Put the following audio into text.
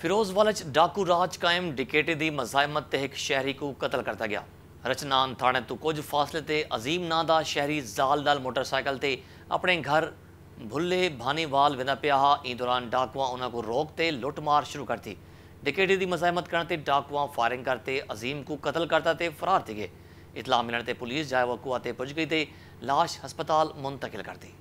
फिरोज वालच डाकू राज कायम डिकेटे दी मजामत तहक शहरी को कतल करता गया रचनान थाने तो कुछ फासले ते अजीम ना दा शहरी जाल नाल मोटरसाइकिल ते अपने घर भुले भानीवाल विदा पिया हा इन दौरान डाकुआ उन्होंने रोकते लुटमार शुरू करती डिकेटे की मजामत करने डाकुआ फायरिंग करते अजीम को कतल करता से फरार थे गए इतलाह मिलने पुलिस जाए वकुआ पुज गई थे लाश हस्पताल मुंतकिल कर दी